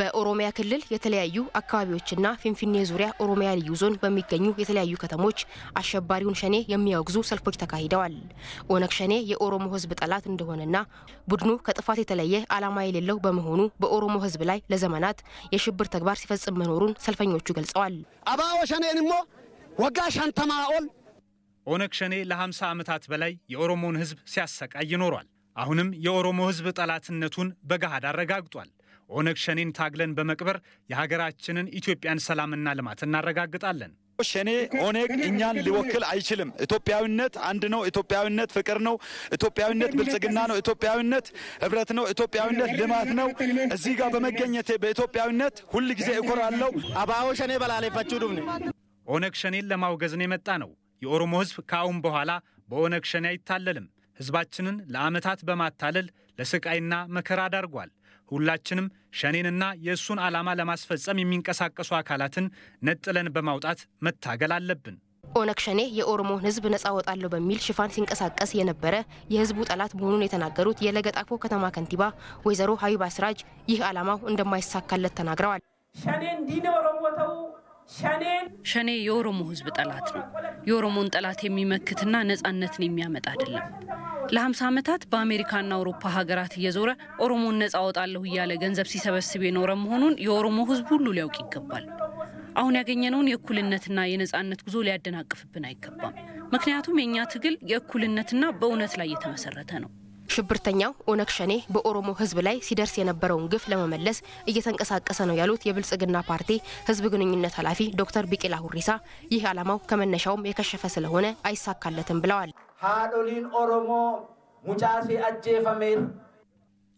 በኦሮሚያ ክልል የተለያዩ አካባቢዎችና ፊንፊኔ ዙሪያ ኦሮሚያ ልዩ ዞን በሚገኙ የተለያዩ ከተሞች አሸባሪውን ሸኔ የሚያወግዙ ሰልፎች ተካሂደዋል። ኦነግ ሸኔ የኦሮሞ ሕዝብ ጠላት እንደሆነና ቡድኑ ከጥፋት የተለየ ዓላማ የሌለው በመሆኑ በኦሮሞ ሕዝብ ላይ ለዘመናት የሽብር ተግባር ሲፈጽም መኖሩን ሰልፈኞቹ ገልጸዋል። አባወ ሸኔን ሞ ወጋ ሻንተማኦል ኦነግ ሸኔ ለ50 ዓመታት በላይ የኦሮሞን ሕዝብ ሲያሰቃይ ይኖሯል። አሁንም የኦሮሞ ሕዝብ ጠላትነቱን በገሃድ አረጋግጧል። ኦነግ ሸኔን ታግለን በመቅበር የሀገራችንን ኢትዮጵያን ሰላምና ልማት እናረጋግጣለን። ሸኔ ኦነግ እኛን ሊወክል አይችልም። ኢትዮጵያዊነት አንድ ነው። ኢትዮጵያዊነት ፍቅር ነው። ኢትዮጵያዊነት ብልጽግና ነው። ኢትዮጵያዊነት ህብረት ነው። ኢትዮጵያዊነት ልማት ነው። እዚህ ጋር በመገኘቴ በኢትዮጵያዊነት ሁል ጊዜ እኮራለሁ። አባዎ ሸኔ በላለፈችው ዱብነ ኦነግ ሸኔን ለማውገዝን የመጣ ነው። የኦሮሞ ህዝብ ከአሁን በኋላ በኦነግ ሸኔ አይታለልም። ህዝባችንን ለአመታት በማታለል ለስቃይና መከራ ዳርጓል። ሁላችንም ሸኔንና የእሱን ዓላማ ለማስፈጸም የሚንቀሳቀሱ አካላትን ነጥለን በማውጣት መታገል አለብን። ኦነግ ሸኔ የኦሮሞን ህዝብ ነጻ ወጣለሁ በሚል ሽፋን ሲንቀሳቀስ የነበረ የህዝቡ ጠላት መሆኑን የተናገሩት የለገጣፎ ከተማ ከንቲባ ወይዘሮ ሀቢባ ስራጅ ይህ ዓላማው እንደማይሳካለት ተናግረዋል። ሸኔ የኦሮሞ ህዝብ ጠላት ነው። የኦሮሞን ጠላት የሚመክትና ነጻነትን የሚያመጣ አይደለም። ለ50 ዓመታት በአሜሪካና አውሮፓ ሀገራት እየዞረ ኦሮሞን ነጻ አወጣለሁ እያለ ገንዘብ ሲሰበስብ የኖረ መሆኑን የኦሮሞ ሕዝብ ሁሉ ሊያውቅ ይገባል። አሁን ያገኘነውን የእኩልነትና የነጻነት ጉዞ ሊያደናቅፍብን አይገባም። ምክንያቱም የእኛ ትግል የእኩልነትና በእውነት ላይ የተመሰረተ ነው። ሽብርተኛው ኦነግ ሸኔ በኦሮሞ ህዝብ ላይ ሲደርስ የነበረውን ግፍ ለመመለስ እየተንቀሳቀሰ ነው ያሉት የብልጽግና ፓርቲ ህዝብ ግንኙነት ኃላፊ ዶክተር ቢቂላ ሁሪሳ ይህ ዓላማው ከመነሻውም የከሸፈ ስለሆነ አይሳካለትም ብለዋል። haadholiin Oromoo mucaa fi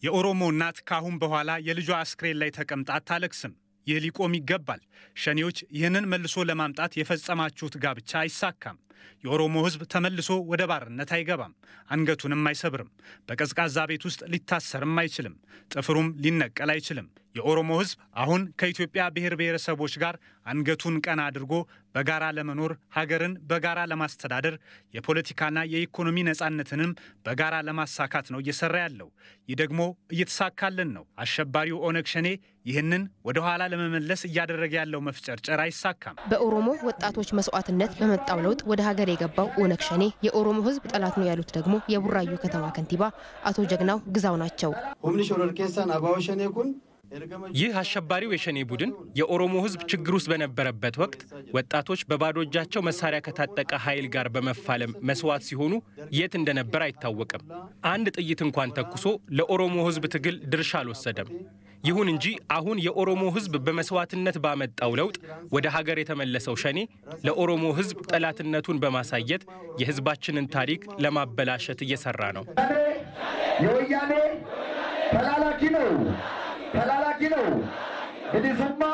የኦሮሞ እናት ካሁን በኋላ የልጇ አስክሬን ላይ ተቀምጣ አታለቅስም። ይህ ሊቆም ይገባል። ሸኔዎች ይህንን መልሶ ለማምጣት የፈጸማችሁት ጋብቻ አይሳካም። የኦሮሞ ህዝብ ተመልሶ ወደ ባርነት አይገባም፣ አንገቱንም አይሰብርም፣ በቀዝቃዛ ቤት ውስጥ ሊታሰርም አይችልም፣ ጥፍሩም ሊነቀል አይችልም። የኦሮሞ ህዝብ አሁን ከኢትዮጵያ ብሔር ብሔረሰቦች ጋር አንገቱን ቀና አድርጎ በጋራ ለመኖር ሀገርን በጋራ ለማስተዳደር የፖለቲካና የኢኮኖሚ ነፃነትንም በጋራ ለማሳካት ነው እየሰራ ያለው። ይህ ደግሞ እየተሳካልን ነው። አሸባሪው ኦነግ ሸኔ ይህንን ወደኋላ ለመመለስ እያደረገ ያለው መፍጨርጨር አይሳካም። በኦሮሞ ወጣቶች መስዋዕትነት በመጣው ለውጥ ወደ ሀገር የገባው ኦነግ ሸኔ የኦሮሞ ህዝብ ጠላት ነው ያሉት ደግሞ የቡራዩ ከተማ ከንቲባ አቶ ጀግናው ግዛው ናቸው። ይህ አሸባሪው የሸኔ ቡድን የኦሮሞ ህዝብ ችግር ውስጥ በነበረበት ወቅት ወጣቶች በባዶ እጃቸው መሳሪያ ከታጠቀ ኃይል ጋር በመፋለም መስዋዕት ሲሆኑ የት እንደነበር አይታወቅም። አንድ ጥይት እንኳን ተኩሶ ለኦሮሞ ህዝብ ትግል ድርሻ አልወሰደም። ይሁን እንጂ አሁን የኦሮሞ ህዝብ በመስዋዕትነት ባመጣው ለውጥ ወደ ሀገር የተመለሰው ሸኔ ለኦሮሞ ህዝብ ጠላትነቱን በማሳየት የህዝባችንን ታሪክ ለማበላሸት እየሰራ ነው። የወያኔ ተላላኪ ነው፣ ተላላኪ ነው። ብሊሱማ